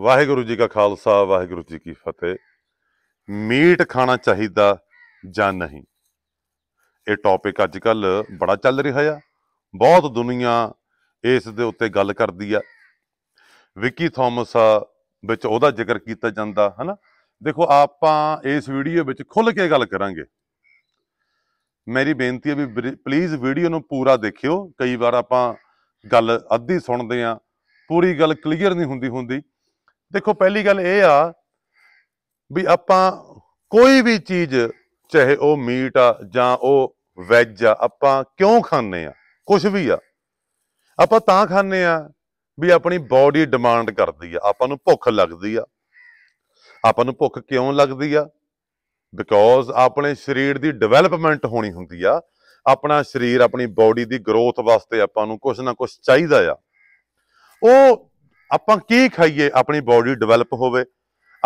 ਵਾਹਿਗੁਰੂ ਜੀ ਕਾ ਖਾਲਸਾ ਵਾਹਿਗੁਰੂ ਜੀ ਕੀ ਫਤਿਹ ਮੀਟ ਖਾਣਾ ਚਾਹੀਦਾ ਜਾਂ ਨਹੀਂ ਇਹ ਟੌਪਿਕ ਅੱਜ ਕੱਲ ਬੜਾ ਚੱਲ ਰਿਹਾ ਆ ਬਹੁਤ ਦੁਨੀਆ ਇਸ ਦੇ ਉੱਤੇ ਗੱਲ ਕਰਦੀ ਆ ਵਿੱਕੀ ਥਾਮਸ ਵਿੱਚ ਉਹਦਾ ਜ਼ਿਕਰ ਕੀਤਾ ਜਾਂਦਾ ਹਨਾ ਦੇਖੋ ਆਪਾਂ ਇਸ ਵੀਡੀਓ ਵਿੱਚ ਖੁੱਲ ਕੇ ਗੱਲ ਕਰਾਂਗੇ ਮੇਰੀ ਬੇਨਤੀ ਹੈ ਵੀ ਪਲੀਜ਼ ਵੀਡੀਓ ਨੂੰ ਪੂਰਾ ਦੇਖਿਓ ਕਈ ਵਾਰ ਆਪਾਂ ਗੱਲ ਅੱਧੀ ਸੁਣਦੇ ਆ ਪੂਰੀ ਗੱਲ ਕਲੀਅਰ ਨਹੀਂ ਹੁੰਦੀ ਹੁੰਦੀ ਦੇਖੋ ਪਹਿਲੀ ਗੱਲ ਇਹ ਆ ਵੀ ਆਪਾਂ ਕੋਈ ਵੀ ਚੀਜ਼ ਚਾਹੇ ਉਹ ਮੀਟ ਆ ਜਾਂ ਉਹ ਵੈਜ ਆ ਆਪਾਂ ਕਿਉਂ ਖਾਂਦੇ ਆ ਕੁਝ ਵੀ ਆ ਆਪਾਂ ਤਾਂ ਖਾਂਦੇ ਆ ਵੀ ਆਪਣੀ ਬਾਡੀ ਡਿਮਾਂਡ ਕਰਦੀ ਆ ਆਪਾਂ ਨੂੰ ਭੁੱਖ ਲੱਗਦੀ ਆ ਆਪਾਂ ਨੂੰ ਭੁੱਖ ਕਿਉਂ ਲੱਗਦੀ ਆ ਬਿਕੋਜ਼ ਆਪਣੇ ਸਰੀਰ ਦੀ ਡਿਵੈਲਪਮੈਂਟ ਹੋਣੀ ਹੁੰਦੀ ਆ ਆਪਣਾ ਸਰੀਰ ਆਪਣੀ ਬਾਡੀ ਦੀ ਗਰੋਥ ਵਾਸਤੇ ਆਪਾਂ ਨੂੰ ਕੁਝ ਨਾ ਕੁਝ ਚਾਹੀਦਾ ਆ ਉਹ ਆਪਾਂ ਕੀ ਖਾਈਏ ਆਪਣੀ ਬਾਡੀ ਡਿਵੈਲਪ ਹੋਵੇ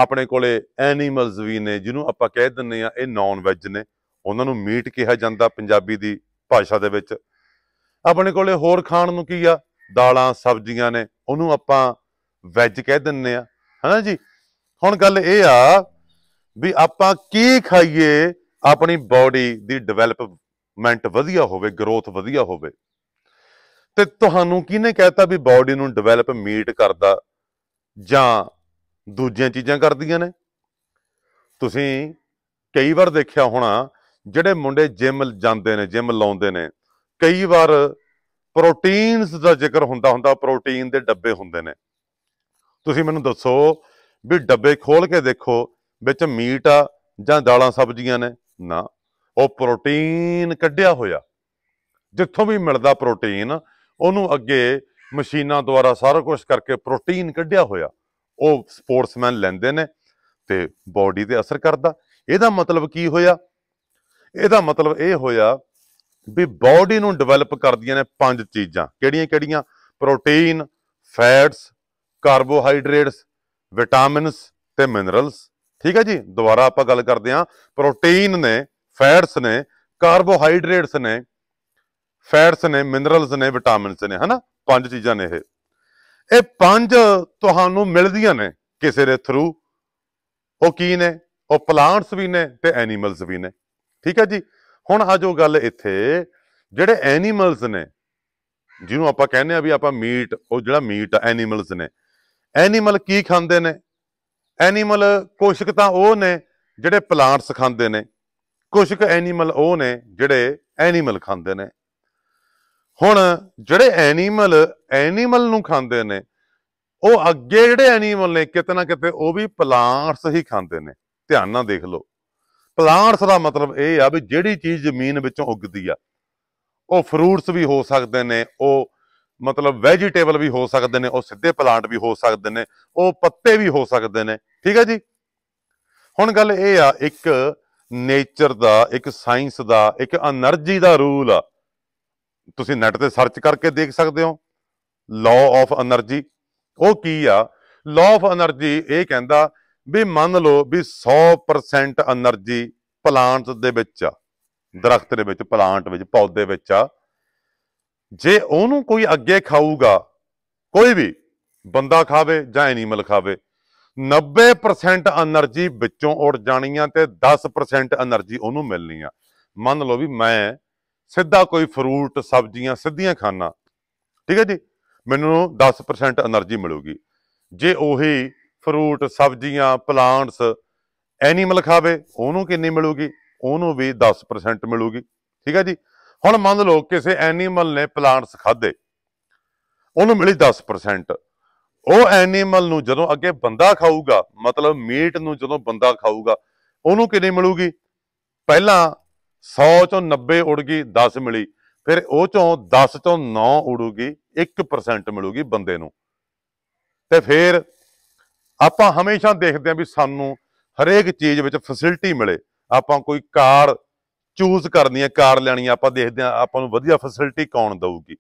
ਆਪਣੇ ਕੋਲੇ ਐਨੀਮਲਸ ਵੀ ਨੇ ਜਿਹਨੂੰ ਆਪਾਂ ਕਹਿ ਦਿੰਨੇ ਆ ਇਹ ਨਾਨ ਵੈਜ ਨੇ ਉਹਨਾਂ ਨੂੰ ਮੀਟ ਕਿਹਾ ਜਾਂਦਾ ਪੰਜਾਬੀ ਦੀ ਭਾਸ਼ਾ ਦੇ ਵਿੱਚ ਆਪਣੇ ਕੋਲੇ ਹੋਰ ਖਾਣ ਨੂੰ ਕੀ ਆ ਦਾਲਾਂ ਸਬਜ਼ੀਆਂ ਨੇ ਉਹਨੂੰ ਆਪਾਂ ਵੈਜ ਕਹਿ ਦਿੰਨੇ ਆ ਹਨਾ ਜੀ ਹੁਣ ਗੱਲ ਇਹ ਆ ਵੀ ਆਪਾਂ ਕੀ ਖਾਈਏ ਆਪਣੀ ਬਾਡੀ ਦੀ ਡਿਵੈਲਪਮੈਂਟ ਵਧੀਆ ਹੋਵੇ ਗਰੋਥ ਵਧੀਆ ਹੋਵੇ ਤੇ ਤੁਹਾਨੂੰ ਕਿਹਨੇ ਕਹਿਤਾ ਵੀ ਬਾਡੀ ਨੂੰ ਡਿਵੈਲਪ ਮੀਟ ਕਰਦਾ ਜਾਂ ਦੂਜੀਆਂ ਚੀਜ਼ਾਂ ਕਰਦੀਆਂ ਨੇ ਤੁਸੀਂ ਕਈ ਵਾਰ ਦੇਖਿਆ ਹੋਣਾ ਜਿਹੜੇ ਮੁੰਡੇ ਜਿਮ ਜਾਂਦੇ ਨੇ ਜਿਮ ਲਾਉਂਦੇ ਨੇ ਕਈ ਵਾਰ ਪ੍ਰੋਟੀਨਸ ਦਾ ਜ਼ਿਕਰ ਹੁੰਦਾ ਹੁੰਦਾ ਪ੍ਰੋਟੀਨ ਦੇ ਡੱਬੇ ਹੁੰਦੇ ਨੇ ਤੁਸੀਂ ਮੈਨੂੰ ਦੱਸੋ ਵੀ ਡੱਬੇ ਖੋਲ ਕੇ ਦੇਖੋ ਵਿੱਚ ਮੀਟ ਆ ਜਾਂ ਦਾਲਾਂ ਸਬਜ਼ੀਆਂ ਨੇ ਨਾ ਉਹ ਪ੍ਰੋਟੀਨ ਕੱਢਿਆ ਹੋਇਆ ਜਿੱਥੋਂ ਵੀ ਮਿਲਦਾ ਪ੍ਰੋਟੀਨ ਉਹਨੂੰ ਅੱਗੇ ਮਸ਼ੀਨਾਂ ਦੁਆਰਾ ਸਾਰਾ ਕੁਝ ਕਰਕੇ ਪ੍ਰੋਟੀਨ ਕੱਢਿਆ ਹੋਇਆ ਉਹ ਸਪੋਰਟਸਮੈਨ ਲੈਂਦੇ ਨੇ ਤੇ ਬਾਡੀ ਤੇ ਅਸਰ ਕਰਦਾ ਇਹਦਾ ਮਤਲਬ ਕੀ ਹੋਇਆ ਇਹਦਾ ਮਤਲਬ ਇਹ ਹੋਇਆ ਵੀ ਬਾਡੀ ਨੂੰ ਡਿਵੈਲਪ ਕਰਦੀਆਂ ਨੇ ਪੰਜ ਚੀਜ਼ਾਂ ਕਿਹੜੀਆਂ-ਕਿਹੜੀਆਂ ਪ੍ਰੋਟੀਨ ਫੈਟਸ ਕਾਰਬੋਹਾਈਡਰੇਟਸ ਵਿਟਾਮਿਨਸ ਤੇ ਮਿਨਰਲਸ ਠੀਕ ਹੈ ਜੀ ਦੁਬਾਰਾ ਆਪਾਂ ਗੱਲ ਕਰਦੇ ਹਾਂ ਪ੍ਰੋਟੀਨ ਨੇ ਫੈਟਸ ਨੇ ਕਾਰਬੋਹਾਈਡਰੇਟਸ ਨੇ ਫੈਟਸ ਨੇ ਮਿਨਰਲਸ ਨੇ ਵਿਟਾਮਿਨਸ ਨੇ ਹਨਾ ਪੰਜ ਚੀਜ਼ਾਂ ਨੇ ਇਹ ਇਹ ਪੰਜ ਤੁਹਾਨੂੰ ਮਿਲਦੀਆਂ ਨੇ ਕਿਸੇ ਦੇ ਥਰੂ ਉਹ ਕੀ ਨੇ ਉਹ ਪਲਾਂਟਸ ਵੀ ਨੇ ਤੇ ਐਨੀਮਲਸ ਵੀ ਨੇ ਠੀਕ ਹੈ ਜੀ ਹੁਣ ਆ ਜੋ ਗੱਲ ਇੱਥੇ ਜਿਹੜੇ ਐਨੀਮਲਸ ਨੇ ਜਿਹਨੂੰ ਆਪਾਂ ਕਹਿੰਦੇ ਆ ਵੀ ਆਪਾਂ ਮੀਟ ਉਹ ਜਿਹੜਾ ਮੀਟ ਐਨੀਮਲਸ ਨੇ ਐਨੀਮਲ ਕੀ ਖਾਂਦੇ ਨੇ ਐਨੀਮਲ ਕੋਸ਼ਕ ਤਾਂ ਉਹ ਨੇ ਜਿਹੜੇ ਪਲਾਂਟਸ ਖਾਂਦੇ ਨੇ ਕੋਸ਼ਕ ਐਨੀਮਲ ਉਹ ਨੇ ਜਿਹੜੇ ਐਨੀਮਲ ਖਾਂਦੇ ਨੇ ਹੁਣ ਜਿਹੜੇ ਐਨੀਮਲ ਐਨੀਮਲ ਨੂੰ ਖਾਂਦੇ ਨੇ ਉਹ ਅੱਗੇ ਜਿਹੜੇ ਐਨੀਮਲ ਨੇ ਕਿਤੇ ਨਾ ਕਿਤੇ ਉਹ ਵੀ ਪਲਾਂਟਸ ਹੀ ਖਾਂਦੇ ਨੇ ਧਿਆਨ ਨਾਲ ਦੇਖ ਲਓ ਪਲਾਂਟਸ ਦਾ ਮਤਲਬ ਇਹ ਆ ਵੀ ਜਿਹੜੀ ਚੀਜ਼ ਜ਼ਮੀਨ ਵਿੱਚੋਂ ਉੱਗਦੀ ਆ ਉਹ ਫਰੂਟਸ ਵੀ ਹੋ ਸਕਦੇ ਨੇ ਉਹ ਮਤਲਬ ਵੈਜੀਟੇਬਲ ਵੀ ਹੋ ਸਕਦੇ ਨੇ ਉਹ ਸਿੱਧੇ ਪਲਾਂਟ ਵੀ ਹੋ ਸਕਦੇ ਨੇ ਉਹ ਪੱਤੇ ਵੀ ਹੋ ਸਕਦੇ ਨੇ ਠੀਕ ਹੈ ਜੀ ਹੁਣ ਗੱਲ ਇਹ ਆ ਇੱਕ ਨੇਚਰ ਦਾ ਇੱਕ ਸਾਇੰਸ ਦਾ ਇੱਕ એનર્ਜੀ ਦਾ ਰੂਲ ਆ ਤੁਸੀਂ ਨੈਟ ਤੇ ਸਰਚ ਕਰਕੇ ਦੇਖ ਸਕਦੇ ਹੋ ਲਾਅ ਆਫ એનર્ਜੀ ਉਹ ਕੀ ਆ ਲਾਅ ਆਫ એનર્ਜੀ ਇਹ ਕਹਿੰਦਾ ਵੀ ਮੰਨ ਲਓ ਵੀ 100% એનર્ਜੀ ਪਲਾਂਟ ਦੇ ਵਿੱਚ ਆ ਦਰਖਤ ਦੇ ਵਿੱਚ ਪਲਾਂਟ ਵਿੱਚ ਪੌਦੇ ਵਿੱਚ ਆ ਜੇ ਉਹਨੂੰ ਕੋਈ ਅੱਗੇ ਖਾਊਗਾ ਕੋਈ ਵੀ ਬੰਦਾ ਖਾਵੇ ਜਾਂ ਐਨੀਮਲ ਖਾਵੇ 90% એનર્ਜੀ ਵਿੱਚੋਂ ਉੱਡ ਜਾਣੀਆਂ ਤੇ 10% એનર્ਜੀ ਉਹਨੂੰ ਮਿਲਣੀ ਆ ਮੰਨ ਲਓ ਵੀ ਮੈਂ ਸਿੱਧਾ ਕੋਈ ਫਰੂਟ ਸਬਜ਼ੀਆਂ ਸਿੱਧੀਆਂ ਖਾਣਾ ਠੀਕ ਹੈ ਜੀ ਮੈਨੂੰ 10% એનર્ਜੀ ਮਿਲੂਗੀ ਜੇ ਉਹੀ ਫਰੂਟ ਸਬਜ਼ੀਆਂ ਪਲਾਂਟਸ ਐਨੀਮਲ ਖਾਵੇ ਉਹਨੂੰ ਕਿੰਨੀ ਮਿਲੂਗੀ ਉਹਨੂੰ ਵੀ 10% ਮਿਲੂਗੀ ਠੀਕ ਹੈ ਜੀ ਹੁਣ ਮੰਨ ਲਓ ਕਿਸੇ ਐਨੀਮਲ ਨੇ ਪਲਾਂਟਸ ਖਾਦੇ ਉਹਨੂੰ ਮਿਲੀ 10% ਉਹ ਐਨੀਮਲ ਨੂੰ ਜਦੋਂ ਅੱਗੇ ਬੰਦਾ ਖਾਊਗਾ ਮਤਲਬ ਮੀਟ ਨੂੰ ਜਦੋਂ ਬੰਦਾ ਖਾਊਗਾ ਉਹਨੂੰ ਕਿੰਨੀ ਮਿਲੂਗੀ ਪਹਿਲਾਂ 100 ਚੋਂ 90 ਉੜ ਗਈ 10 ਮਿਲੀ ਫਿਰ ਉਹ ਚੋਂ 10 ਚੋਂ 9 ਉੜੂਗੀ 1% ਮਿਲੂਗੀ ਬੰਦੇ ਨੂੰ ਤੇ ਫਿਰ ਆਪਾਂ ਹਮੇਸ਼ਾ ਦੇਖਦੇ ਆਂ ਵੀ ਸਾਨੂੰ ਹਰੇਕ ਚੀਜ਼ ਵਿੱਚ ਫੈਸਿਲਿਟੀ ਮਿਲੇ ਆਪਾਂ ਕੋਈ ਕਾਰ ਚੂਜ਼ ਕਰਨੀ ਹੈ ਕਾਰ ਲੈਣੀ ਆਪਾਂ ਦੇਖਦੇ ਆਂ ਆਪਾਂ ਨੂੰ ਵਧੀਆ ਫੈਸਿਲਿਟੀ ਕੌਣ ਦਊਗੀ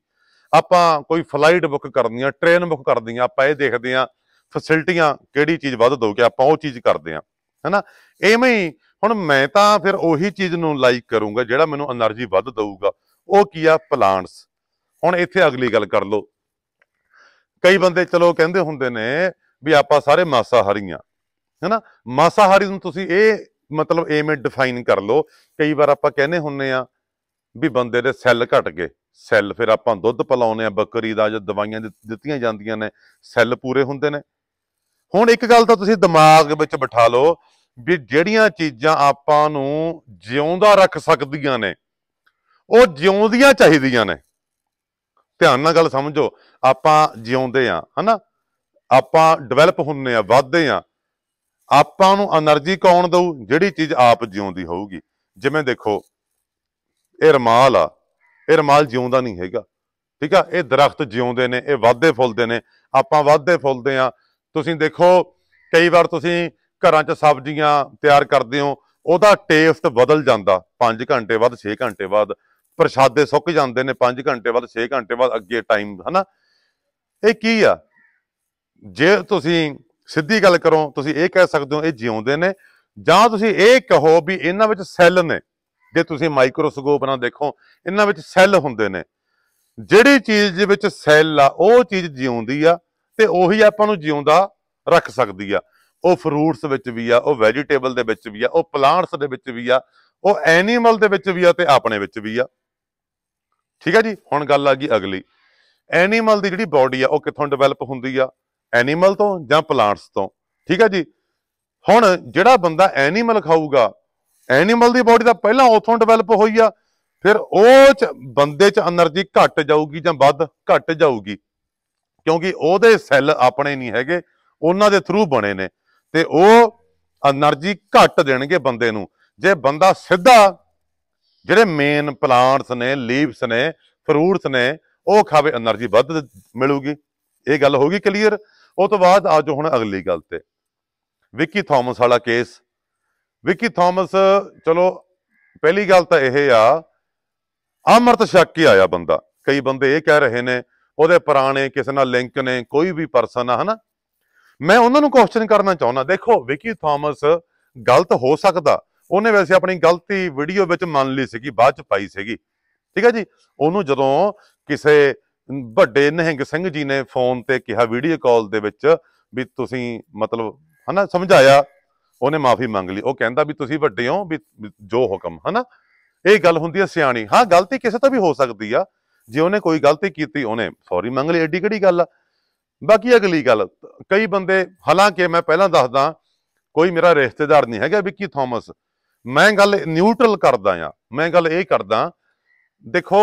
ਆਪਾਂ ਕੋਈ ਫਲਾਈਟ ਬੁੱਕ ਕਰਨੀ ਆ ਟ੍ਰੇਨ ਬੁੱਕ ਕਰਦੀ ਆ ਆਪਾਂ ਇਹ ਦੇਖਦੇ ਆਂ ਫੈਸਿਲਿਟੀਆਂ ਕਿਹੜੀ ਚੀਜ਼ ਵੱਧ ਦਊਗੀ ਆਪਾਂ ਉਹ ਚੀਜ਼ ਕਰਦੇ ਆਂ ਹੈਨਾ ਐਵੇਂ ਹੀ ਹੁਣ ਮੈਂ ਤਾਂ ਫਿਰ ਉਹੀ ਚੀਜ਼ ਨੂੰ ਲਾਈਕ ਕਰੂੰਗਾ ਜਿਹੜਾ ਮੈਨੂੰ એનર્ਜੀ ਵੱਧ ਦੇਊਗਾ ਉਹ ਕੀ ਆ ਪਲਾਂਟਸ ਹੁਣ ਇੱਥੇ ਅਗਲੀ ਗੱਲ ਕਰ ਲਓ ਕਈ ਬੰਦੇ ਚਲੋ ਕਹਿੰਦੇ ਹੁੰਦੇ ਨੇ ਵੀ ਆਪਾਂ ਸਾਰੇ ਮਾਸਾਹਾਰੀਆਂ ਹੈਨਾ ਮਾਸਾਹਾਰੀ ਨੂੰ ਤੁਸੀਂ ਇਹ ਮਤਲਬ ਐਵੇਂ ਡਿਫਾਈਨ ਕਰ ਲਓ ਕਈ ਵਾਰ ਆਪਾਂ ਕਹਿੰਦੇ ਹੁੰਨੇ ਆ ਵੀ ਬੰਦੇ ਦੇ ਸੈੱਲ ਘਟ ਗਏ ਸੈੱਲ ਫਿਰ ਆਪਾਂ ਦੁੱਧ ਪਲਾਉਨੇ ਆ ਬੱਕਰੀ ਦਾ ਜਾਂ ਦਵਾਈਆਂ ਦਿੱਤੀਆਂ ਜਾਂਦੀਆਂ ਨੇ ਸੈੱਲ ਪੂਰੇ ਹੁੰਦੇ ਨੇ ਹੁਣ ਇੱਕ ਗੱਲ ਤਾਂ ਤੁਸੀਂ ਦਿਮਾਗ ਵਿੱਚ ਬਿਠਾ ਲਓ ਵੀ ਜਿਹੜੀਆਂ ਚੀਜ਼ਾਂ ਆਪਾਂ ਨੂੰ ਜਿਉਂਦਾ ਰੱਖ ਸਕਦੀਆਂ ਨੇ ਉਹ ਜਿਉਂਦੀਆਂ ਚਾਹੀਦੀਆਂ ਨੇ ਧਿਆਨ ਨਾਲ ਗੱਲ ਸਮਝੋ ਆਪਾਂ ਜਿਉਂਦੇ ਆ ਹਨਾ ਆਪਾਂ ਡਿਵੈਲਪ ਹੁੰਨੇ ਆ ਵੱਧਦੇ ਆ ਆਪਾਂ ਨੂੰ એનર્ਜੀ ਕੌਣ ਦਊ ਜਿਹੜੀ ਚੀਜ਼ ਆਪ ਜਿਉਂਦੀ ਹੋਊਗੀ ਜਿਵੇਂ ਦੇਖੋ ਇਹ ਰਮਾਲ ਆ ਇਹ ਰਮਾਲ ਜਿਉਂਦਾ ਨਹੀਂ ਹੈਗਾ ਠੀਕ ਆ ਇਹ ਦਰਖਤ ਜਿਉਂਦੇ ਨੇ ਇਹ ਵਾਧੇ ਫੁੱਲਦੇ ਨੇ ਆਪਾਂ ਵਾਧੇ ਫੁੱਲਦੇ ਆ ਤੁਸੀਂ ਦੇਖੋ ਕਈ ਵਾਰ ਤੁਸੀਂ ਘਰਾਂ 'ਚ ਸਬਜ਼ੀਆਂ ਤਿਆਰ ਕਰਦੇ ਹੋ ਉਹਦਾ ਟੇਸਟ ਬਦਲ ਜਾਂਦਾ 5 ਘੰਟੇ ਬਾਅਦ 6 ਘੰਟੇ ਬਾਅਦ ਪ੍ਰਸ਼ਾਦੇ ਸੁੱਕ ਜਾਂਦੇ ਨੇ 5 ਘੰਟੇ ਬਾਅਦ 6 ਘੰਟੇ ਬਾਅਦ ਅੱਗੇ ਟਾਈਮ ਹਨਾ ਇਹ ਕੀ ਆ ਜੇ ਤੁਸੀਂ ਸਿੱਧੀ ਗੱਲ ਕਰੋ ਤੁਸੀਂ ਇਹ ਕਹਿ ਸਕਦੇ ਹੋ ਇਹ ਜਿਉਂਦੇ ਨੇ ਜਾਂ ਤੁਸੀਂ ਇਹ ਕਹੋ ਵੀ ਇਹਨਾਂ ਵਿੱਚ ਸੈੱਲ ਨੇ ਜੇ ਤੁਸੀਂ ਮਾਈਕਰੋਸਕੋਪ ਨਾਲ ਦੇਖੋ ਇਹਨਾਂ ਵਿੱਚ ਸੈੱਲ ਹੁੰਦੇ ਨੇ ਜਿਹੜੀ ਚੀਜ਼ ਦੇ ਵਿੱਚ ਸੈੱਲ ਆ ਉਹ ਚੀਜ਼ ਜਿਉਂਦੀ ਆ ਤੇ ਉਹੀ ਆਪਾਂ ਨੂੰ ਜਿਉਂਦਾ ਰੱਖ ਸਕਦੀ ਆ ਉਹ ਫਰੂਟਸ ਵਿੱਚ ਵੀ ਆ ਉਹ ਵੈਜੀਟੇਬਲ ਦੇ ਵਿੱਚ ਵੀ ਆ ਉਹ ਪਲਾਂਟਸ ਦੇ ਵਿੱਚ ਵੀ ਆ ਉਹ ਐਨੀਮਲ ਦੇ ਵਿੱਚ ਵੀ ਆ ਤੇ ਆਪਣੇ ਵਿੱਚ ਵੀ ਆ ਠੀਕ ਆ ਜੀ ਹੁਣ ਗੱਲ ਆ ਗਈ ਅਗਲੀ ਐਨੀਮਲ ਦੀ ਜਿਹੜੀ ਬਾਡੀ ਆ ਉਹ ਕਿੱਥੋਂ ਡਿਵੈਲਪ ਹੁੰਦੀ ਆ ਐਨੀਮਲ ਤੋਂ ਜਾਂ ਪਲਾਂਟਸ ਤੋਂ ਠੀਕ ਆ ਜੀ ਹੁਣ ਜਿਹੜਾ ਬੰਦਾ ਐਨੀਮਲ ਖਾਊਗਾ ਐਨੀਮਲ ਦੀ ਬਾਡੀ ਦਾ ਪਹਿਲਾਂ ਉਥੋਂ ਡਿਵੈਲਪ ਹੋਈ ਆ ਫਿਰ ਉਹ ਚ ਬੰਦੇ ਚ એનર્ਜੀ ਘਟ ਜਾਊਗੀ ਜਾਂ ਵੱਧ ਘਟ ਜਾਊਗੀ ਕਿਉਂਕਿ ਉਹਦੇ ਸੈੱਲ ਆਪਣੇ ਨਹੀਂ ਹੈਗੇ ਉਹਨਾਂ ਦੇ ਥਰੂ ਬਣੇ ਨੇ ਤੇ ਉਹ એનર્ਜੀ ਘੱਟ ਦੇਣਗੇ ਬੰਦੇ ਨੂੰ ਜੇ ਬੰਦਾ ਸਿੱਧਾ ਜਿਹੜੇ ਮੇਨ ਪਲਾਂਟਸ ਨੇ ਲੀਵਸ ਨੇ ਫਰੂਟਸ ਨੇ ਉਹ ਖਾਵੇ એનર્ਜੀ ਵੱਧ ਮਿਲੂਗੀ ਇਹ ਗੱਲ ਹੋ ਗਈ ਕਲੀਅਰ ਉਹ ਤੋਂ ਬਾਅਦ ਆਜੋ ਹੁਣ ਅਗਲੀ ਗੱਲ ਤੇ ਵਿੱਕੀ ਥਾਮਸ ਵਾਲਾ ਕੇਸ ਵਿੱਕੀ ਥਾਮਸ ਚਲੋ ਪਹਿਲੀ ਗੱਲ ਤਾਂ ਇਹ ਆ ਅਮਰਤ ਸ਼ੱਕ ਹੀ ਆਇਆ ਬੰਦਾ ਕਈ ਬੰਦੇ ਇਹ ਕਹਿ ਰਹੇ ਨੇ ਉਹਦੇ ਪੁਰਾਣੇ ਕਿਸੇ ਨਾਲ ਲਿੰਕ ਨੇ ਕੋਈ ਵੀ ਪਰਸਨ ਆ ਹਨਾ ਮੈਂ ਉਹਨਾਂ ਨੂੰ ਕੁਐਸਚਨ ਕਰਨਾ ਚਾਹੁੰਦਾ ਦੇਖੋ ਵਿਕੀ ਥਾਮਸ ਗਲਤ ਹੋ ਸਕਦਾ ਉਹਨੇ ਵੈਸੇ ਆਪਣੀ ਗਲਤੀ ਵੀਡੀਓ ਵਿੱਚ ਮੰਨ ਲਈ ਸੀਗੀ ਬਾਅਦ ਚ ਪਾਈ ਸੀਗੀ ਠੀਕ ਹੈ ਜੀ ਉਹਨੂੰ ਜਦੋਂ ਕਿਸੇ ਵੱਡੇ ਨਹਿੰਗ ਸਿੰਘ ਜੀ ਨੇ ਫੋਨ ਤੇ ਕਿਹਾ ਵੀਡੀਓ ਕਾਲ ਦੇ ਵਿੱਚ ਵੀ ਤੁਸੀਂ ਮਤਲਬ ਹਨਾ ਸਮਝਾਇਆ ਉਹਨੇ ਮਾਫੀ ਮੰਗ ਲਈ ਉਹ ਕਹਿੰਦਾ ਵੀ ਤੁਸੀਂ ਵੱਡੇ ਹੋ ਵੀ ਜੋ ਹੁਕਮ ਹਨਾ ਇਹ ਗੱਲ ਹੁੰਦੀ ਹੈ ਸਿਆਣੀ ਹਾਂ ਗਲਤੀ ਕਿਸੇ ਤੋਂ ਵੀ ਹੋ ਸਕਦੀ ਆ ਜੇ ਉਹਨੇ ਕੋਈ ਗਲਤੀ ਕੀਤੀ ਉਹਨੇ ਸੌਰੀ ਮੰਗ ਲਈ ਐਡੀ ਕਿਹੜੀ ਗੱਲ ਆ ਬਾਕੀ ਅਗਲੀ ਗੱਲ ਕਈ ਬੰਦੇ ਹਾਲਾਂਕਿ ਮੈਂ ਪਹਿਲਾਂ ਦੱਸਦਾ ਕੋਈ ਮੇਰਾ ਰਿਸ਼ਤੇਦਾਰ ਨਹੀਂ ਹੈਗਾ ਵਿੱਕੀ ਥਾਮਸ ਮੈਂ ਗੱਲ ਨਿਊਟਰਲ ਕਰਦਾ ਆ ਮੈਂ ਗੱਲ ਇਹ ਕਰਦਾ ਦੇਖੋ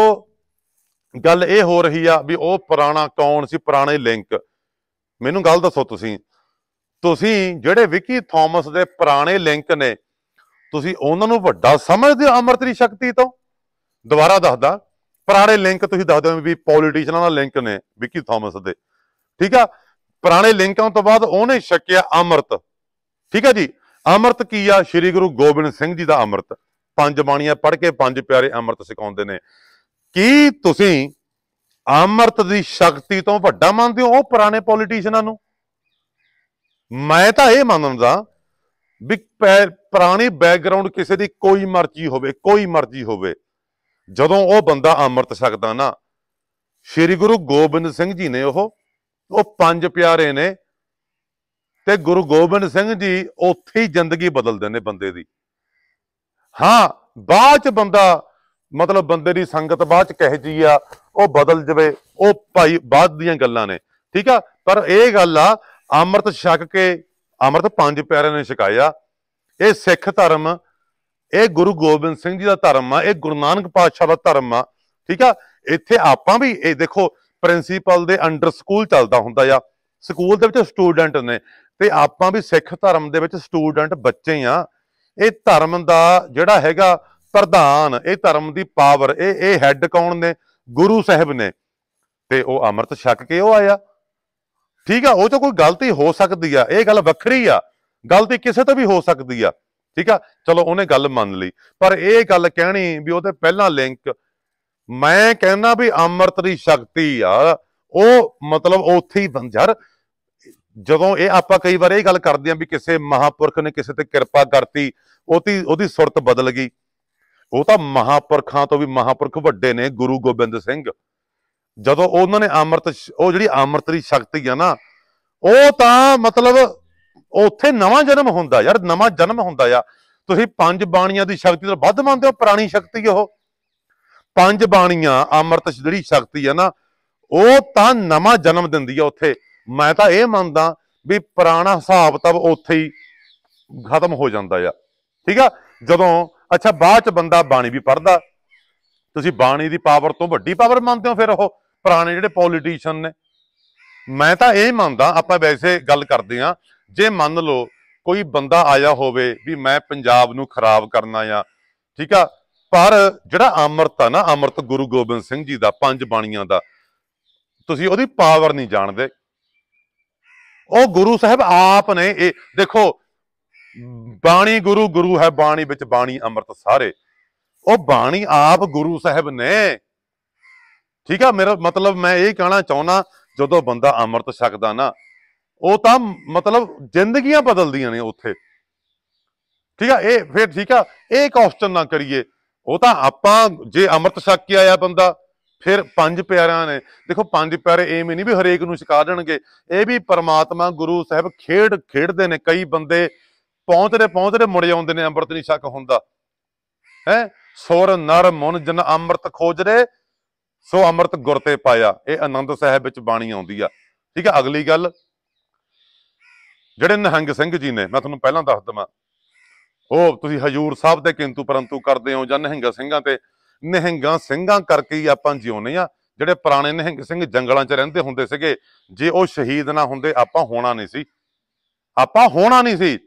ਗੱਲ ਇਹ ਹੋ ਰਹੀ ਆ ਵੀ ਉਹ ਪੁਰਾਣਾ ਕੌਣ ਸੀ ਪੁਰਾਣੇ ਲਿੰਕ ਮੈਨੂੰ ਗੱਲ ਦੱਸੋ ਤੁਸੀਂ ਤੁਸੀਂ ਜਿਹੜੇ ਵਿੱਕੀ ਥਾਮਸ ਦੇ ਪੁਰਾਣੇ ਲਿੰਕ ਨੇ ਤੁਸੀਂ ਉਹਨਾਂ ਨੂੰ ਵੱਡਾ ਸਮਝਦੇ ਹੋ ਅਮਰਤਰੀ ਸ਼ਕਤੀ ਤੋਂ ਦੁਬਾਰਾ ਦੱਸਦਾ ਪੁਰਾਣੇ ਲਿੰਕ ਤੁਸੀਂ ਦੱਸਦੇ ਹੋ ਵੀ ਪੋਲੀਟੀਸ਼ੀਅਨਾਂ ਨਾਲ ਲਿੰਕ ਨੇ ਵਿੱਕੀ ਥਾਮਸ ਦੇ ਠੀਕ ਆ ਪੁਰਾਣੇ ਲਿੰਕਾਂ ਤੋਂ ਬਾਅਦ ਉਹਨੇ ਛਕਿਆ ਅੰਮ੍ਰਿਤ ਠੀਕ ਆ ਜੀ ਅੰਮ੍ਰਿਤ ਕੀ ਆ ਸ੍ਰੀ ਗੁਰੂ ਗੋਬਿੰਦ ਸਿੰਘ ਜੀ ਦਾ ਅੰਮ੍ਰਿਤ ਪੰਜ ਬਾਣੀਆਂ ਪੜ੍ਹ ਕੇ ਪੰਜ ਪਿਆਰੇ ਅੰਮ੍ਰਿਤ ਸਿਖਾਉਂਦੇ ਨੇ ਕੀ ਤੁਸੀਂ ਅੰਮ੍ਰਿਤ ਦੀ ਸ਼ਕਤੀ ਤੋਂ ਵੱਡਾ ਮੰਨਦੇ ਹੋ ਉਹ ਪੁਰਾਣੇ ਪੋਲੀਟੀਸ਼ੀਅਨਾਂ ਨੂੰ ਮੈਂ ਤਾਂ ਇਹ ਮੰਨਦਾ ਵੀ ਪੁਰਾਣੀ ਬੈਕਗ੍ਰਾਉਂਡ ਕਿਸੇ ਦੀ ਕੋਈ ਮਰਜ਼ੀ ਹੋਵੇ ਕੋਈ ਮਰਜ਼ੀ ਹੋਵੇ ਜਦੋਂ ਉਹ ਬੰਦਾ ਅੰਮ੍ਰਿਤ ਸਕਦਾ ਨਾ ਸ੍ਰੀ ਗੁਰੂ ਗੋਬਿੰਦ ਸਿੰਘ ਜੀ ਨੇ ਉਹ ਉਹ ਪੰਜ ਪਿਆਰੇ ਨੇ ਤੇ ਗੁਰੂ ਗੋਬਿੰਦ ਸਿੰਘ ਜੀ ਉੱਥੇ ਹੀ ਜ਼ਿੰਦਗੀ ਬਦਲ ਨੇ ਬੰਦੇ ਦੀ ਹਾਂ ਬਾਅਦ ਚ ਬੰਦਾ ਮਤਲਬ ਬੰਦੇ ਦੀ ਸੰਗਤ ਬਾਅਦ ਚ ਕਹਿ ਜੀ ਆ ਉਹ ਬਦਲ ਜਵੇ ਉਹ ਭਾਈ ਬਾਅਦ ਦੀਆਂ ਗੱਲਾਂ ਨੇ ਠੀਕ ਆ ਪਰ ਇਹ ਗੱਲ ਆ ਅੰਮ੍ਰਿਤ ਛਕ ਕੇ ਅੰਮ੍ਰਿਤ ਪੰਜ ਪਿਆਰਿਆਂ ਨੇ ਛਕਾਇਆ ਇਹ ਸਿੱਖ ਧਰਮ ਇਹ ਗੁਰੂ ਗੋਬਿੰਦ ਸਿੰਘ ਜੀ ਦਾ ਧਰਮ ਆ ਇਹ ਗੁਰੂ ਨਾਨਕ ਪਾਤਸ਼ਾਹ ਦਾ ਧਰਮ ਆ ਠੀਕ ਆ ਇੱਥੇ ਆਪਾਂ ਵੀ ਇਹ ਦੇਖੋ ਪ੍ਰਿੰਸੀਪਲ ਦੇ ਅੰਡਰ ਸਕੂਲ ਚੱਲਦਾ ਹੁੰਦਾ ਆ ਸਕੂਲ ਦੇ ਵਿੱਚ ਸਟੂਡੈਂਟ ਨੇ ਤੇ ਆਪਾਂ ਵੀ ਸਿੱਖ ਧਰਮ ਦੇ ਵਿੱਚ ਸਟੂਡੈਂਟ ਬੱਚੇ ਆ ਇਹ ਧਰਮ ਦਾ ਜਿਹੜਾ ਹੈਗਾ ਪ੍ਰਧਾਨ ਇਹ ਧਰਮ ਦੀ ਪਾਵਰ ਇਹ ਇਹ ਹੈੱਡ ਕੌਣ ਨੇ ਗੁਰੂ ਸਾਹਿਬ ਨੇ ਤੇ ਉਹ ਅੰਮ੍ਰਿਤ ਛੱਕ ਕੇ ਉਹ ਆਇਆ ਠੀਕ ਆ ਉਹ ਤਾਂ ਕੋਈ ਗਲਤੀ ਹੋ ਸਕਦੀ ਆ ਇਹ ਗੱਲ ਵੱਖਰੀ ਆ ਗਲਤੀ ਕਿਸੇ ਤੋਂ ਵੀ ਹੋ ਸਕਦੀ ਆ ਠੀਕ ਆ ਚਲੋ ਉਹਨੇ ਗੱਲ ਮੰਨ ਲਈ ਪਰ ਇਹ ਗੱਲ ਕਹਿਣੀ ਵੀ ਉਹਦੇ ਪਹਿਲਾਂ ਲਿੰਕ ਮੈਂ ਕਹਿੰਦਾ ਵੀ ਅੰਮ੍ਰਿਤ ਦੀ ਸ਼ਕਤੀ ਆ ਉਹ ਮਤਲਬ ਉੱਥੇ ਹੀ ਬੰਜਰ ਜਦੋਂ ਇਹ ਆਪਾਂ ਕਈ ਵਾਰ ਇਹ ਗੱਲ ਕਰਦੇ ਆਂ ਵੀ ਕਿਸੇ ਮਹਾਪੁਰਖ ਨੇ ਕਿਸੇ ਤੇ ਕਿਰਪਾ ਕਰਤੀ ਉਹਦੀ ਉਹਦੀ ਸੁਰਤ ਬਦਲ ਗਈ ਉਹ ਤਾਂ ਮਹਾਪੁਰਖਾਂ ਤੋਂ ਵੀ ਮਹਾਪੁਰਖ ਵੱਡੇ ਨੇ ਗੁਰੂ ਗੋਬਿੰਦ ਸਿੰਘ ਜਦੋਂ ਉਹਨਾਂ ਨੇ ਅੰਮ੍ਰਿਤ ਉਹ ਜਿਹੜੀ ਅੰਮ੍ਰਿਤ ਦੀ ਸ਼ਕਤੀ ਆ ਨਾ ਉਹ ਤਾਂ ਮਤਲਬ ਉੱਥੇ ਨਵਾਂ ਜਨਮ ਹੁੰਦਾ ਯਾਰ ਨਵਾਂ ਜਨਮ ਹੁੰਦਾ ਆ ਤੁਸੀਂ ਪੰਜ ਬਾਣੀਆਂ ਦੀ ਸ਼ਕਤੀ ਤੋਂ ਵੱਧ ਮੰਨਦੇ ਹੋ ਪੁਰਾਣੀ ਸ਼ਕਤੀ ਉਹ ਪੰਜ ਬਾਣੀਆਂ ਅੰਮ੍ਰਿਤ ਜਿਹੜੀ ਸ਼ਕਤੀ ਹੈ ਨਾ ਉਹ ਤਾਂ ਨਵਾਂ ਜਨਮ ਦਿੰਦੀ ਹੈ ਉੱਥੇ ਮੈਂ ਤਾਂ ਇਹ ਮੰਨਦਾ ਵੀ ਪੁਰਾਣਾ ਹਿਸਾਬ ਤਾਂ ਉੱਥੇ ਹੀ ਖਤਮ ਹੋ ਜਾਂਦਾ ਆ ਠੀਕ ਆ ਜਦੋਂ ਅੱਛਾ ਬਾਅਦ ਚ ਬੰਦਾ ਬਾਣੀ ਵੀ ਪੜਦਾ ਤੁਸੀਂ ਬਾਣੀ ਦੀ ਪਾਵਰ ਤੋਂ ਵੱਡੀ ਪਾਵਰ ਮੰਨਦੇ ਹੋ ਫਿਰ ਉਹ ਪੁਰਾਣੇ ਜਿਹੜੇ ਪੋਲੀਟੀਸ਼ੀਅਨ ਨੇ ਮੈਂ ਤਾਂ ਇਹ ਮੰਨਦਾ ਆਪਾਂ ਵੈਸੇ ਗੱਲ ਕਰਦੇ ਆ ਜੇ ਮੰਨ ਲਓ ਕੋਈ ਬੰਦਾ ਆਇਆ ਹੋਵੇ ਵੀ ਮੈਂ ਪੰਜਾਬ ਨੂੰ ਖਰਾਬ ਕਰਨਾ ਆ ਠੀਕ ਆ ਪਰ ਜਿਹੜਾ ਅੰਮ੍ਰਿਤ ਆ ਨਾ ਅੰਮ੍ਰਿਤ ਗੁਰੂ ਗੋਬਿੰਦ ਸਿੰਘ ਜੀ ਦਾ ਪੰਜ ਬਾਣੀਆਂ ਦਾ ਤੁਸੀਂ ਉਹਦੀ ਪਾਵਰ ਨਹੀਂ ਜਾਣਦੇ ਉਹ ਗੁਰੂ ਸਾਹਿਬ ਆਪ ਨੇ ਇਹ ਦੇਖੋ ਬਾਣੀ ਗੁਰੂ ਗੁਰੂ ਹੈ ਬਾਣੀ ਵਿੱਚ ਬਾਣੀ ਅੰਮ੍ਰਿਤ ਸਾਰੇ ਉਹ ਬਾਣੀ ਆਪ ਗੁਰੂ ਸਾਹਿਬ ਨੇ ਠੀਕ ਆ ਮੇਰਾ ਮਤਲਬ ਮੈਂ ਇਹ ਕਹਿਣਾ ਚਾਹੁੰਦਾ ਜਦੋਂ ਬੰਦਾ ਅੰਮ੍ਰਿਤ ਛਕਦਾ ਨਾ ਉਹ ਤਾਂ ਮਤਲਬ ਜ਼ਿੰਦਗੀਆਂ ਬਦਲਦੀਆਂ ਨੇ ਉੱਥੇ ਠੀਕ ਆ ਇਹ ਫਿਰ ਠੀਕ ਆ ਇਹ ਕੁਐਸਚਨ ਨਾ ਕਰੀਏ ਉਹ ਤਾਂ ਆਪਾਂ ਜੇ ਅੰਮ੍ਰਿਤ ਛਕ ਕੇ ਆਇਆ ਬੰਦਾ ਫਿਰ ਪੰਜ ਪਿਆਰਿਆਂ ਨੇ ਦੇਖੋ ਪੰਜ ਪਿਆਰੇ ਐਵੇਂ ਨਹੀਂ ਵੀ ਹਰੇਕ ਨੂੰ ਛਕਾ ਦੇਣਗੇ ਇਹ ਵੀ ਪਰਮਾਤਮਾ ਗੁਰੂ ਸਾਹਿਬ ਖੇਡ ਖੇਡਦੇ ਨੇ ਕਈ ਬੰਦੇ ਪਹੁੰਚਦੇ ਪਹੁੰਚਦੇ ਮੁੜ ਜਾਂਦੇ ਨੇ ਅੰਮ੍ਰਿਤ ਨਹੀਂ ਛਕ ਹੁੰਦਾ ਹੈ ਸੁਰ ਨਰ ਮਨ ਜਨ ਅੰਮ੍ਰਿਤ ਖੋਜਦੇ ਸੋ ਅੰਮ੍ਰਿਤ ਗੁਰ ਤੇ ਪਾਇਆ ਇਹ ਆਨੰਦ ਸਾਹਿਬ ਵਿੱਚ ਬਾਣੀ ਆਉਂਦੀ ਆ ਠੀਕ ਹੈ ਅਗਲੀ ਗੱਲ ਜਿਹੜੇ ਨਿਹੰਗ ਸਿੰਘ ਜੀ ਨੇ ਮੈਂ ਤੁਹਾਨੂੰ ਪਹਿਲਾਂ ਦੱਸ ਦਵਾਂ ਉਹ ਤੁਸੀਂ ਹਜੂਰ ਸਾਹਿਬ ਤੇ ਕਿੰਤੂ ਪਰੰਤੂ ਕਰਦੇ ਹੋ ਜਾਂ ਨਹਿੰਗਾ ਸਿੰਘਾਂ ਤੇ ਨਹਿੰਗਾ ਸਿੰਘਾਂ ਕਰਕੇ ਹੀ ਆਪਾਂ ਜਿਉਂਨੇ ਆ ਜਿਹੜੇ ਪੁਰਾਣੇ ਨਹਿੰਗ ਸਿੰਘ ਜੰਗਲਾਂ 'ਚ ਰਹਿੰਦੇ ਹੁੰਦੇ ਸੀਗੇ ਜੇ ਉਹ ਸ਼ਹੀਦ ਨਾ ਹੁੰਦੇ ਆਪਾਂ ਹੋਣਾ ਨਹੀਂ ਸੀ ਆਪਾਂ ਹੋਣਾ ਨਹੀਂ ਸੀ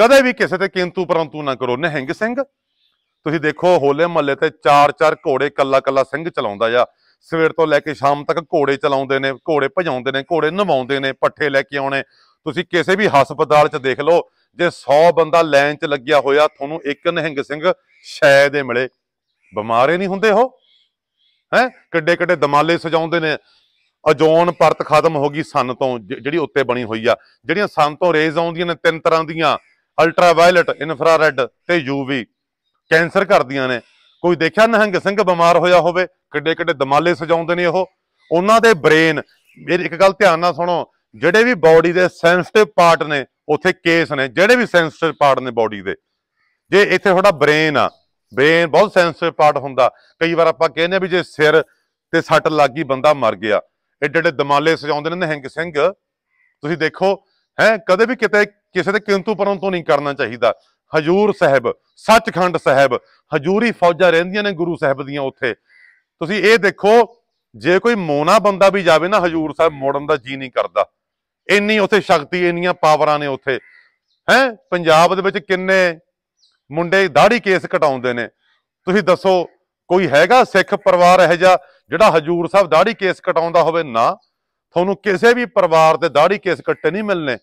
ਕਦੇ ਵੀ ਕਿਸੇ ਤੇ ਕਿੰਤੂ ਪਰੰਤੂ ਨਾ ਕਰੋ ਨਹਿੰਗ ਸਿੰਘ ਤੁਸੀਂ ਦੇਖੋ ਹੋਲੇ ਮਹੱਲੇ ਤੇ ਚਾਰ ਚਾਰ ਘੋੜੇ ਕੱਲਾ ਕੱਲਾ ਸਿੰਘ ਚਲਾਉਂਦਾ ਆ ਸਵੇਰ ਤੋਂ ਲੈ ਕੇ ਸ਼ਾਮ ਤੱਕ ਘੋੜੇ ਚਲਾਉਂਦੇ ਨੇ ਘੋੜੇ ਭਜਾਉਂਦੇ ਨੇ ਘੋੜੇ ਨਵਾਉਂਦੇ ਨੇ ਪੱਠੇ ਲੈ ਕੇ ਆਉਣੇ ਤੁਸੀਂ ਕਿਸੇ ਵੀ ਹਸਪਤਾਲ 'ਚ ਦੇਖ ਲਓ ਜੇ 100 ਬੰਦਾ ਲਾਈਨ 'ਚ ਲੱਗਿਆ ਹੋਇਆ ਤੁਹਾਨੂੰ ਇੱਕ ਨਿਹੰਗ ਸਿੰਘ ਸ਼ਾਇਦ ਹੀ ਮਿਲੇ ਬਿਮਾਰੇ ਨਹੀਂ ਹੁੰਦੇ ਉਹ ਹੈ ਕਿੱਡੇ ਕਿੱਡੇ ਦਮਾਲੇ ਸਜਾਉਂਦੇ ਨੇ ਅਜੋਨ ਪਰਤ ਖਤਮ ਹੋ ਗਈ ਸਨ ਤੋਂ ਜਿਹੜੀ ਉੱਤੇ ਬਣੀ ਹੋਈ ਆ ਜਿਹੜੀਆਂ ਸਨ ਤੋਂ ਰੇਜ਼ ਆਉਂਦੀਆਂ ਨੇ ਤਿੰਨ ਤਰ੍ਹਾਂ ਦੀਆਂ ਅਲਟਰਾਵਾਇਲਟ ਇਨਫਰਾਰੈੱਡ ਤੇ ਯੂਵੀ ਕੈਂਸਰ ਕਰਦੀਆਂ ਨੇ ਕੋਈ ਦੇਖਿਆ ਨਹਿੰਗ ਸਿੰਘ ਬਿਮਾਰ ਹੋਇਆ ਹੋਵੇ ਕਿੱਡੇ ਕਿੱਡੇ ਦਮਾਲੇ ਸਜਾਉਂਦੇ ਨੇ ਉਹ ਉਹਨਾਂ ਦੇ ਬ੍ਰੇਨ ਮੇਰੀ ਇੱਕ ਗੱਲ ਧਿਆਨ ਨਾਲ ਸੁਣੋ ਜਿਹੜੇ ਵੀ ਬਾਡੀ ਦੇ ਸੈਂਸਿਟਿਵ ਪਾਰਟ ਨੇ ਉੱਥੇ ਕੇਸ ਨੇ ਜਿਹੜੇ ਵੀ ਸੈਂਸਿਟਿਵ ਪਾਰਟ ਨੇ ਬਾਡੀ ਦੇ ਜੇ ਇੱਥੇ ਤੁਹਾਡਾ ਬ੍ਰੇਨ ਆ ਬ੍ਰੇਨ ਬਹੁਤ ਸੈਂਸਿਟਿਵ ਪਾਰਟ ਹੁੰਦਾ ਕਈ ਵਾਰ ਆਪਾਂ ਕਹਿੰਦੇ ਆ ਵੀ ਜੇ ਸਿਰ ਤੇ ਸੱਟ ਲੱਗ ਗਈ ਬੰਦਾ ਮਰ ਗਿਆ ਐਡੇ ਏਡੇ ਦਮਾਲੇ ਸਜਾਉਂਦੇ ਨੇ ਨਿਹੰਗ ਸਿੰਘ ਤੁਸੀਂ ਦੇਖੋ ਹੈ ਕਦੇ ਵੀ ਕਿਤੇ ਕਿਸੇ ਦੇ ਕਿੰਤੂ ਪਰੰਤੂ ਨਹੀਂ ਕਰਨਾ ਚਾਹੀਦਾ ਹਜੂਰ ਸਾਹਿਬ ਸੱਚਖੰਡ ਸਾਹਿਬ ਹਜੂਰੀ ਫੌਜਾਂ ਰਹਿੰਦੀਆਂ ਨੇ ਗੁਰੂ ਸਾਹਿਬ ਦੀਆਂ ਉੱਥੇ ਤੁਸੀਂ ਇਹ ਦੇਖੋ ਜੇ ਕੋਈ ਮੋਨਾ ਬੰਦਾ ਵੀ ਜਾਵੇ ਨਾ ਹਜੂਰ ਸਾਹਿਬ ਮੋੜਨ ਦਾ ਜੀ ਨਹੀਂ ਕਰਦਾ ਇੰਨੀ ਉਥੇ ਸ਼ਕਤੀ ਇੰਨੀਆਂ ਪਾਵਰਾਂ ਨੇ ਉਥੇ ਹੈ ਪੰਜਾਬ ਦੇ ਵਿੱਚ ਕਿੰਨੇ ਮੁੰਡੇ ਦਾੜੀ ਕੇਸ ਕਟਾਉਂਦੇ ਨੇ ਤੁਸੀਂ ਦੱਸੋ ਕੋਈ ਹੈਗਾ ਸਿੱਖ ਪਰਿਵਾਰ ਇਹ ਜਿਹਾ ਜਿਹੜਾ ਹਜੂਰ ਸਾਹਿਬ ਦਾੜੀ ਕੇਸ ਕਟਾਉਂਦਾ ਹੋਵੇ ਨਾ ਤੁਹਾਨੂੰ ਕਿਸੇ ਵੀ ਪਰਿਵਾਰ ਦੇ ਦਾੜੀ ਕੇਸ ਕੱਟੇ ਨਹੀਂ ਮਿਲਨੇ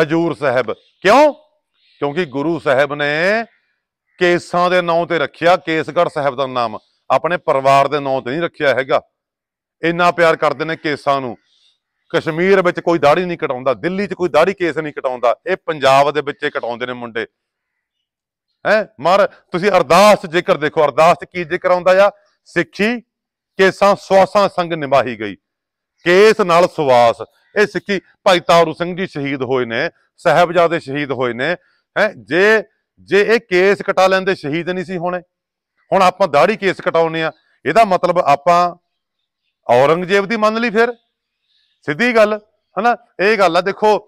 ਹਜੂਰ ਸਾਹਿਬ ਕਿਉਂ ਕਿਉਂਕਿ ਗੁਰੂ ਸਾਹਿਬ ਨੇ ਕੇਸਾਂ ਦੇ ਨਾਂ ਤੇ ਰੱਖਿਆ ਕੇਸਗੜ ਸਾਹਿਬ ਦਾ ਨਾਮ ਆਪਣੇ ਪਰਿਵਾਰ ਦੇ ਨਾਂ ਤੇ ਨਹੀਂ ਰੱਖਿਆ ਹੈਗਾ ਇੰਨਾ ਪਿਆਰ ਕਰਦੇ ਨੇ ਕੇਸਾਂ ਨੂੰ ਕਸ਼ਮੀਰ ਵਿੱਚ ਕੋਈ ਦਾੜੀ ਨਹੀਂ ਕਟਾਉਂਦਾ ਦਿੱਲੀ 'ਚ ਕੋਈ ਦਾੜੀ ਕੇਸ ਨਹੀਂ ਕਟਾਉਂਦਾ ਇਹ ਪੰਜਾਬ ਦੇ ਵਿੱਚ ਕਟਾਉਂਦੇ ਨੇ ਮੁੰਡੇ ਹੈ ਮਰ ਤੁਸੀਂ ਅਰਦਾਸ ਜ਼ਿਕਰ ਦੇਖੋ ਅਰਦਾਸ ਕੀ ਜ਼ਿਕਰ ਆਉਂਦਾ ਆ ਸਿੱਖੀ ਕੇਸਾਂ ਸਵਾਸਾਂ ਸੰਗ ਨਿਭਾਈ ਗਈ ਕੇਸ ਨਾਲ ਸਵਾਸ ਇਹ ਸਿੱਖੀ ਭਾਈ ਤਾਰੂ ਸਿੰਘ ਜੀ ਸ਼ਹੀਦ ਹੋਏ ਨੇ ਸਹਬਜ਼ਾਦੇ ਸ਼ਹੀਦ ਹੋਏ ਨੇ ਹੈ ਜੇ ਜੇ ਇਹ ਕੇਸ ਕਟਾ ਲੈਂਦੇ ਸ਼ਹੀਦ ਨਹੀਂ ਸੀ ਹੋਣੇ ਹੁਣ ਆਪਾਂ ਦਾੜੀ ਕੇਸ ਕਟਾਉਨੇ ਆ ਇਹਦਾ ਮਤਲਬ ਆਪਾਂ ਔਰੰਗਜ਼ੇਬ ਦੀ ਮੰਨ ਲਈ ਫਿਰ ਸਿੱਧੀ ਗੱਲ ਹਨਾ ਇਹ ਗੱਲ ਆ ਦੇਖੋ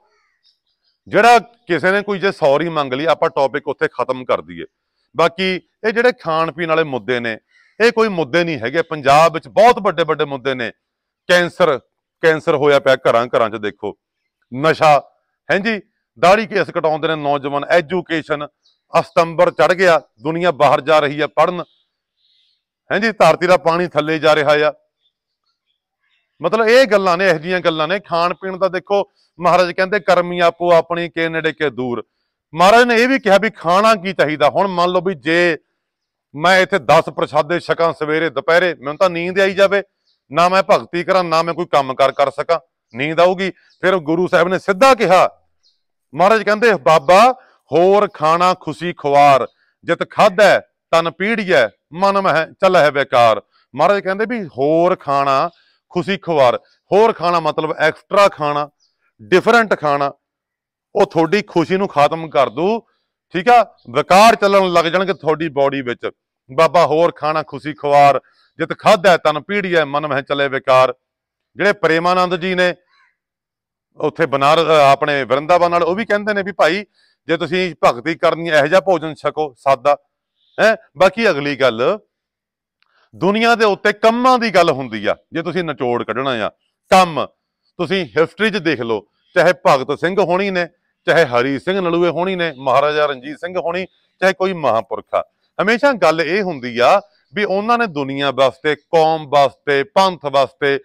ਜਿਹੜਾ ਕਿਸੇ ਨੇ ਕੋਈ ਜੇ ਸੌਰੀ ਮੰਗ ਲਈ ਆਪਾਂ ਟੌਪਿਕ ਉੱਥੇ ਖਤਮ ਕਰ ਦਈਏ ਬਾਕੀ ਇਹ ਜਿਹੜੇ ਖਾਣ ਪੀਣ ਵਾਲੇ ਮੁੱਦੇ ਨੇ ਇਹ ਕੋਈ ਮੁੱਦੇ ਨਹੀਂ ਹੈਗੇ ਪੰਜਾਬ ਵਿੱਚ ਬਹੁਤ ਵੱਡੇ ਵੱਡੇ ਮੁੱਦੇ ਨੇ ਕੈਂਸਰ ਕੈਂਸਰ ਹੋਇਆ ਪਿਆ ਘਰਾਂ ਘਰਾਂ 'ਚ ਦੇਖੋ ਨਸ਼ਾ ਹੈਂਜੀ ਦਾੜੀ ਕੇਸ ਕਟਾਉਂਦੇ ਨੇ ਨੌਜਵਾਨ ਐਜੂਕੇਸ਼ਨ ਅਸਤੰਬਰ ਚੜ ਗਿਆ ਦੁਨੀਆ ਬਾਹਰ ਜਾ ਰਹੀ ਹੈ ਪੜਨ ਹੈਂਜੀ ਧਰਤੀ ਦਾ ਪਾਣੀ ਥੱਲੇ ਜਾ ਰਿਹਾ ਆ ਮਤਲਬ ਇਹ ਗੱਲਾਂ ਨੇ ਇਹ ਜੀਆਂ ਗੱਲਾਂ ਨੇ ਖਾਣ ਪੀਣ ਦਾ ਦੇਖੋ ਮਹਾਰਾਜ ਕਹਿੰਦੇ ਕਰਮੀ ਆਪੋ ਆਪਣੀ ਕੇ ਨੇੜੇ ਕੇ ਦੂਰ ਮਹਾਰਾਜ ਨੇ ਇਹ ਵੀ ਕਿਹਾ ਵੀ ਖਾਣਾ ਕੀ ਚਾਹੀਦਾ ਹੁਣ ਮੰਨ ਲਓ ਵੀ ਜੇ ਮੈਂ ਇੱਥੇ 10 ਪ੍ਰਸ਼ਾਦੇ ਛਕਾਂ ਸਵੇਰੇ ਦੁਪਹਿਰੇ ਮੈਨੂੰ ਤਾਂ ਨੀਂਦ ਆਈ ਜਾਵੇ ਨਾ ਮੈਂ ਭਗਤੀ ਕਰਾਂ ਨਾ ਮੈਂ ਕੋਈ ਕੰਮ ਕਰ ਕਰ ਸਕਾਂ ਨੀਂਦ ਆਊਗੀ ਫਿਰ ਗੁਰੂ ਸਾਹਿਬ ਨੇ ਸਿੱਧਾ ਕਿਹਾ ਮਹਾਰਾਜ ਕਹਿੰਦੇ ਬਾਬਾ ਹੋਰ ਖਾਣਾ ਖੁਸ਼ੀ ਖਵਾਰ ਜਿਤ ਖਾਦਾ ਤਨ ਪੀੜੀਐ ਮਨ ਮਹਿ ਹੈ ਵਿਕਾਰ ਮਹਾਰਾਜ ਕਹਿੰਦੇ ਵੀ ਹੋਰ ਖਾਣਾ ਖੁਸ਼ੀ ਖਵਾਰ ਹੋਰ ਖਾਣਾ ਮਤਲਬ ਐਕਸਟਰਾ ਖਾਣਾ ਡਿਫਰੈਂਟ ਖਾਣਾ ਉਹ ਤੁਹਾਡੀ ਖੁਸ਼ੀ ਨੂੰ ਖਤਮ ਕਰ ਦੂ ਠੀਕ ਆ ਵਿਕਾਰ ਚੱਲਣ ਲੱਗ ਜਾਣਗੇ ਤੁਹਾਡੀ ਬਾਡੀ ਵਿੱਚ ਬਾਬਾ ਹੋਰ ਖਾਣਾ ਖੁਸ਼ੀ ਖਵਾਰ ਜਿਤ ਖਾਧਾ ਤਨ ਪੀੜੀਏ ਮਨ ਮਹਿ ਚਲੇ ਵਿਕਾਰ ਜਿਹੜੇ ਪ੍ਰੇਮਾਨੰਦ ਜੀ ਨੇ ਉੱਥੇ ਬਨਾਰ ਆਪਣੇ ਵਰਿੰਦਾਵਨ ਨਾਲ ਉਹ ਵੀ ਕਹਿੰਦੇ ਨੇ ਵੀ ਭਾਈ ਜੇ ਤੁਸੀਂ ਭਗਤੀ ਕਰਨੀ ਇਹੋ ਜਿਹਾ ਭੋਜਨ ਛਕੋ ਸਾਦਾ ਹੈ ਬਾਕੀ ਅਗਲੀ ਗੱਲ ਦੁਨੀਆ ਦੇ ਉੱਤੇ ਕੰਮਾਂ ਦੀ ਗੱਲ ਹੁੰਦੀ ਆ ਜੇ ਤੁਸੀਂ ਨਿਚੋੜ ਕੱਢਣਾ ਆ ਕੰਮ ਤੁਸੀਂ ਹਿਸਟਰੀ 'ਚ ਦੇਖ ਲਓ ਚਾਹੇ ਭਗਤ ਸਿੰਘ ਹੋਣੀ ਨੇ ਚਾਹੇ ਹਰੀ ਸਿੰਘ ਨਲੂਏ ਹੋਣੀ ਨੇ ਮਹਾਰਾਜਾ ਰਣਜੀਤ ਸਿੰਘ ਹੋਣੀ ਚਾਹੇ ਕੋਈ ਮਹਾਪੁਰਖਾ ਹਮੇਸ਼ਾ ਗੱਲ ਇਹ ਹੁੰਦੀ ਆ ਵੀ ਉਹਨਾਂ ਨੇ ਦੁਨੀਆ ਵਾਸਤੇ ਕੌਮ ਵਾਸਤੇ ਪੰਥ ਵਾਸਤੇ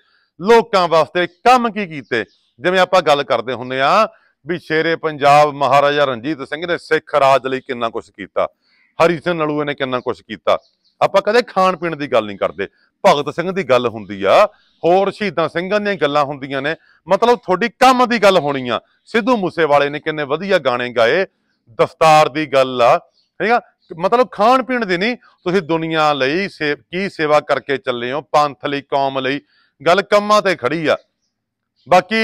ਲੋਕਾਂ ਵਾਸਤੇ ਕੰਮ ਕੀ ਕੀਤੇ ਜਿਵੇਂ ਆਪਾਂ ਗੱਲ ਕਰਦੇ ਹੁੰਨੇ ਆ ਵੀ ਸ਼ੇਰੇ ਪੰਜਾਬ ਮਹਾਰਾਜਾ ਰਣਜੀਤ ਸਿੰਘ ਨੇ ਸਿੱਖ ਰਾਜ ਲਈ ਕਿੰਨਾ ਕੁਝ ਕੀਤਾ ਹਰੀ ਸਿੰਘ ਨਲੂਏ ਨੇ ਕਿੰਨਾ ਕੁਝ ਕੀਤਾ ਆਪਾਂ ਕਦੇ ਖਾਣ ਪੀਣ ਦੀ ਗੱਲ ਨਹੀਂ ਕਰਦੇ ਭਗਤ ਸਿੰਘ ਦੀ ਗੱਲ ਹੁੰਦੀ ਆ ਹੋਰ ਸ਼ਹੀਦਾਂ ਸਿੰਘਾਂ ਦੀਆਂ ਗੱਲਾਂ ਹੁੰਦੀਆਂ ਨੇ ਮਤਲਬ ਤੁਹਾਡੀ ਕੰਮ ਦੀ ਗੱਲ ਹੋਣੀ ਆ ਸਿੱਧੂ ਮੂਸੇਵਾਲੇ ਨੇ ਕਿੰਨੇ ਵਧੀਆ ਗਾਣੇ ਗਾਏ ਦਸਤਾਰ ਦੀ ਗੱਲ ਆ ਠੀਕ ਆ ਮਤਲਬ ਖਾਣ ਪੀਣ ਦੀ ਨਹੀਂ ਤੁਸੀਂ ਦੁਨੀਆ ਲਈ ਕੀ ਸੇਵਾ ਕਰਕੇ ਚੱਲੇ ਹੋ ਪੰਥ ਲਈ ਕੌਮ ਲਈ ਗੱਲ ਕੰਮਾਂ ਤੇ ਖੜੀ ਆ ਬਾਕੀ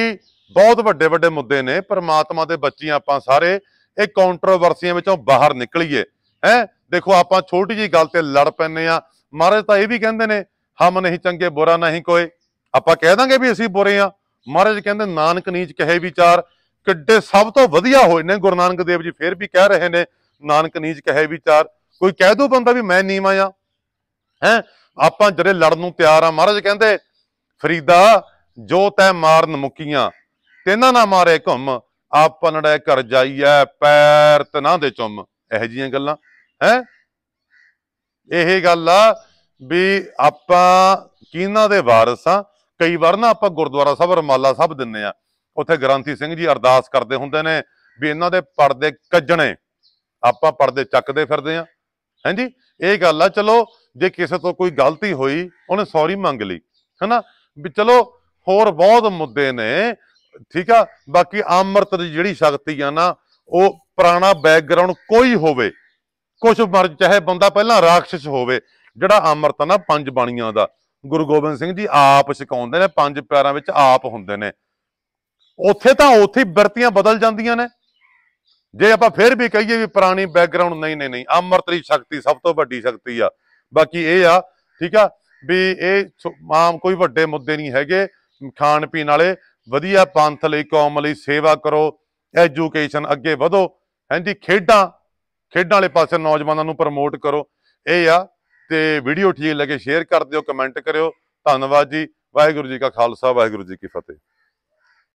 ਬਹੁਤ ਵੱਡੇ ਵੱਡੇ ਮੁੱਦੇ ਨੇ ਪਰਮਾਤਮਾ ਦੇ ਬੱਚੇ ਆਪਾਂ ਸਾਰੇ ਇਹ ਕੌਂਟਰੋਵਰਸੀਆਂ ਵਿੱਚੋਂ ਬਾਹਰ ਨਿਕਲੀਏ ਹੈ ਦੇਖੋ ਆਪਾਂ ਛੋਟੀ ਜੀ ਗੱਲ ਤੇ ਲੜ ਪੈਨੇ ਆ ਮਹਾਰਾਜ ਤਾਂ ਇਹ ਵੀ ਕਹਿੰਦੇ ਨੇ ਹਮ ਨਹੀਂ ਚੰਗੇ ਬੁਰਾ ਨਹੀਂ ਕੋਈ ਆਪਾਂ ਕਹਿ ਦਾਂਗੇ ਵੀ ਅਸੀਂ ਬੁਰੇ ਆ ਮਹਾਰਾਜ ਕਹਿੰਦੇ ਨਾਨਕ ਨੀਚ ਕਹੇ ਵਿਚਾਰ ਕਿੱਡੇ ਸਭ ਤੋਂ ਵਧੀਆ ਹੋਏ ਨੇ ਗੁਰੂ ਨਾਨਕ ਦੇਵ ਜੀ ਫੇਰ ਵੀ ਕਹਿ ਰਹੇ ਨੇ ਨਾਨਕ ਨੀਚ ਕਹੇ ਵਿਚਾਰ ਕੋਈ ਕਹਿ ਦੋ ਬੰਦਾ ਵੀ ਮੈਂ ਨੀਵਾ ਆ ਹੈ ਆਪਾਂ ਜਿਹੜੇ ਲੜਨ ਨੂੰ ਤਿਆਰ ਆ ਮਹਾਰਾਜ ਕਹਿੰਦੇ ਫਰੀਦਾ ਜੋ ਤੈ ਮਾਰਨ ਮੁਕੀਆਂ ਤੈਨਾਂ ਨਾ ਮਾਰੇ ਘੁੰਮ ਆਪ ਘਰ ਕਰ ਜਾਈਐ ਪੈਰ ਤਨਾਂ ਦੇ ਚੁੰਮ ਇਹ ਜੀਆਂ ਗੱਲਾਂ ਹੈ ਇਹ ਗੱਲ ਆ ਵੀ ਆਪਾਂ ਕਿਹਨਾਂ ਦੇ ਵਾਰਿਸ ਆ ਕਈ ਵਾਰ ਨਾ ਆਪਾਂ ਗੁਰਦੁਆਰਾ ਸਾਹਿਬ ਰਮਾਲਾ ਸਾਹਿਬ ਦਿੰਨੇ ਆ ਉੱਥੇ ਗਰੰਤੀ ਸਿੰਘ ਜੀ ਅਰਦਾਸ ਕਰਦੇ ਹੁੰਦੇ ਨੇ ਵੀ ਇਹਨਾਂ ਦੇ ਪਰਦੇ ਕੱਜਣੇ ਆਪਾਂ ਪਰਦੇ ਚੱਕਦੇ ਫਿਰਦੇ ਆ ਹਾਂਜੀ ਇਹ ਗੱਲ ਆ ਚਲੋ ਜੇ ਕਿਸੇ ਤੋਂ ਕੋਈ ਗਲਤੀ ਹੋਈ ਉਹਨੇ ਸੌਰੀ ਮੰਗ ਲਈ ਹਨਾ ਵੀ ਚਲੋ ਹੋਰ ਬਹੁਤ ਮੁੱਦੇ ਨੇ ਠੀਕ ਆ ਬਾਕੀ ਅੰਮ੍ਰਿਤ ਦੀ ਜਿਹੜੀ ਸ਼ਕਤੀ ਆ ਨਾ ਉਹ ਪੁਰਾਣਾ ਬੈਕਗ੍ਰਾਉਂਡ ਕੋਈ ਹੋਵੇ ਕੁਝ ਮਰ ਚਾਹੇ ਬੰਦਾ ਪਹਿਲਾਂ ਰਾਖਸ਼ ਹੋਵੇ ਜਿਹੜਾ ਅਮਰਤ ਨਾ ਪੰਜ ਬਾਣੀਆਂ ਦਾ ਗੁਰੂ ਗੋਬਿੰਦ ਸਿੰਘ ਜੀ ਆਪ ਸਿਖਾਉਂਦੇ ਨੇ ਪੰਜ ਪਿਆਰਾਂ ਵਿੱਚ ਆਪ ਹੁੰਦੇ ਨੇ ਉੱਥੇ ਤਾਂ ਉੱਥੇ ਵਰਤੀਆਂ ਬਦਲ ਜਾਂਦੀਆਂ ਨੇ ਜੇ ਆਪਾਂ ਫਿਰ ਵੀ ਕਹੀਏ ਵੀ ਪੁਰਾਣੀ ਬੈਕਗ੍ਰਾਉਂਡ ਨਹੀਂ ਨਹੀਂ ਨਹੀਂ ਅਮਰਤ ਦੀ ਸ਼ਕਤੀ ਸਭ ਤੋਂ ਵੱਡੀ ਸ਼ਕਤੀ ਆ ਬਾਕੀ ਇਹ ਆ ਠੀਕ ਆ ਵੀ ਇਹ ਆਮ ਕੋਈ ਵੱਡੇ ਮੁੱਦੇ ਨਹੀਂ ਹੈਗੇ ਖਾਣ ਪੀਣ ਵਾਲੇ ਵਧੀਆ ਪੰਥ ਲਈ ਕੌਮ ਲਈ ਸੇਵਾ ਕਰੋ ਐਜੂਕੇਸ਼ਨ ਅੱਗੇ ਵਧੋ ਹਾਂਜੀ ਖੇਡਾਂ ਖੇਡਾਂ ਵਾਲੇ ਪਾਸੇ ਨੌਜਵਾਨਾਂ ਨੂੰ ਪ੍ਰਮੋਟ ਕਰੋ ਇਹ ਆ ਤੇ ਵੀਡੀਓ ਠੀਕ ਲੱਗੇ ਸ਼ੇਅਰ ਕਰ ਦਿਓ ਕਮੈਂਟ ਕਰਿਓ ਧੰਨਵਾਦ ਜੀ ਵਾਹਿਗੁਰੂ ਜੀ ਕਾ ਖਾਲਸਾ ਵਾਹਿਗੁਰੂ ਜੀ ਕੀ ਫਤਿਹ